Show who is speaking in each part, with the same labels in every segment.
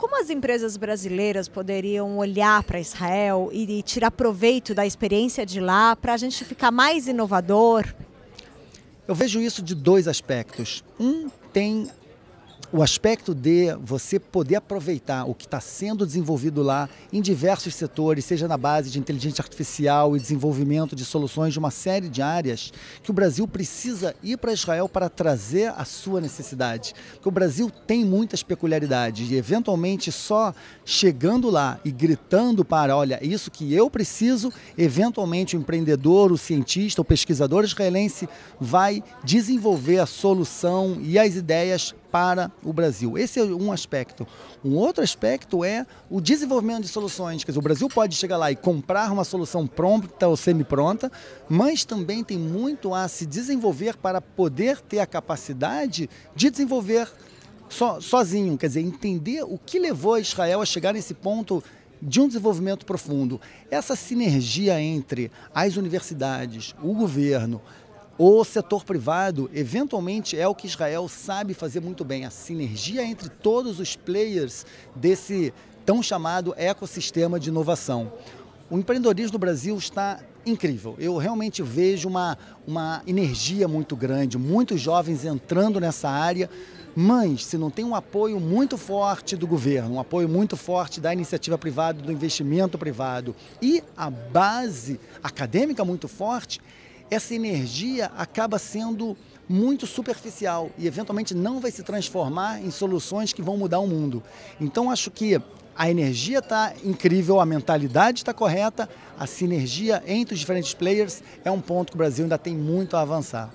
Speaker 1: Como as empresas brasileiras poderiam olhar para Israel e, e tirar proveito da experiência de lá para a gente ficar mais inovador? Eu
Speaker 2: vejo isso de dois aspectos. Um tem o aspecto de você poder aproveitar o que está sendo desenvolvido lá em diversos setores, seja na base de inteligência artificial e desenvolvimento de soluções de uma série de áreas, que o Brasil precisa ir para Israel para trazer a sua necessidade. Porque o Brasil tem muitas peculiaridades e, eventualmente, só chegando lá e gritando para, olha, é isso que eu preciso, eventualmente o empreendedor, o cientista, o pesquisador israelense vai desenvolver a solução e as ideias para o Brasil. Esse é um aspecto. Um outro aspecto é o desenvolvimento de soluções. Quer dizer, o Brasil pode chegar lá e comprar uma solução pronta ou semi-pronta, mas também tem muito a se desenvolver para poder ter a capacidade de desenvolver so, sozinho. Quer dizer, entender o que levou Israel a chegar nesse ponto de um desenvolvimento profundo. Essa sinergia entre as universidades, o governo, o setor privado, eventualmente, é o que Israel sabe fazer muito bem, a sinergia entre todos os players desse tão chamado ecossistema de inovação. O empreendedorismo do Brasil está incrível. Eu realmente vejo uma, uma energia muito grande, muitos jovens entrando nessa área. Mas, se não tem um apoio muito forte do governo, um apoio muito forte da iniciativa privada, do investimento privado e a base acadêmica muito forte, essa energia acaba sendo muito superficial e eventualmente não vai se transformar em soluções que vão mudar o mundo. Então acho que a energia está incrível, a mentalidade está correta, a sinergia entre os diferentes players é um ponto que o Brasil ainda tem muito a avançar.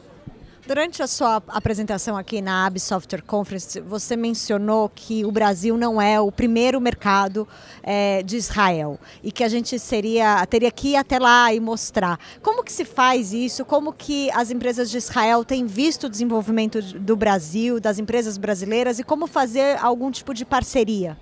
Speaker 1: Durante a sua apresentação aqui na AB Software Conference, você mencionou que o Brasil não é o primeiro mercado é, de Israel e que a gente seria teria que ir até lá e mostrar. Como que se faz isso? Como que as empresas de Israel têm visto o desenvolvimento do Brasil, das empresas brasileiras e como fazer algum tipo de parceria?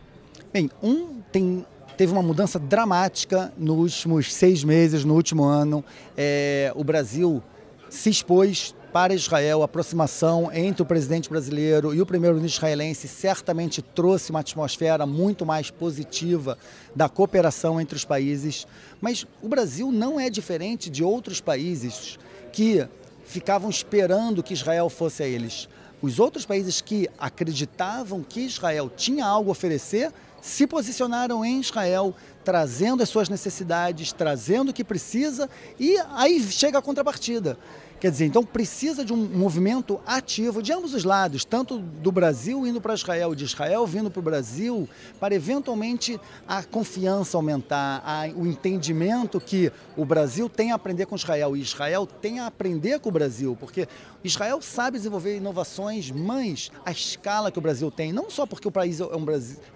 Speaker 2: Bem, um tem teve uma mudança dramática nos últimos seis meses, no último ano. É, o Brasil se expôs para Israel, a aproximação entre o presidente brasileiro e o primeiro-ministro israelense certamente trouxe uma atmosfera muito mais positiva da cooperação entre os países. Mas o Brasil não é diferente de outros países que ficavam esperando que Israel fosse a eles. Os outros países que acreditavam que Israel tinha algo a oferecer se posicionaram em Israel, trazendo as suas necessidades, trazendo o que precisa, e aí chega a contrapartida. Quer dizer, então precisa de um movimento ativo de ambos os lados, tanto do Brasil indo para Israel, de Israel vindo para o Brasil, para eventualmente a confiança aumentar, a, o entendimento que o Brasil tem a aprender com Israel e Israel tem a aprender com o Brasil, porque Israel sabe desenvolver inovações, mas a escala que o Brasil tem, não só porque o país é um,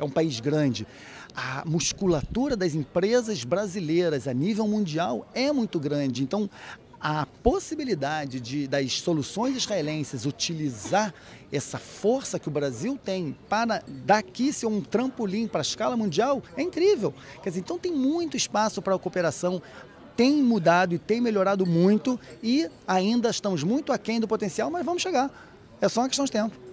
Speaker 2: é um país grande, grande. A musculatura das empresas brasileiras a nível mundial é muito grande. Então, a possibilidade de, das soluções israelenses utilizar essa força que o Brasil tem para daqui ser um trampolim para a escala mundial é incrível. Quer dizer, então tem muito espaço para a cooperação, tem mudado e tem melhorado muito e ainda estamos muito aquém do potencial, mas vamos chegar. É só uma questão de tempo.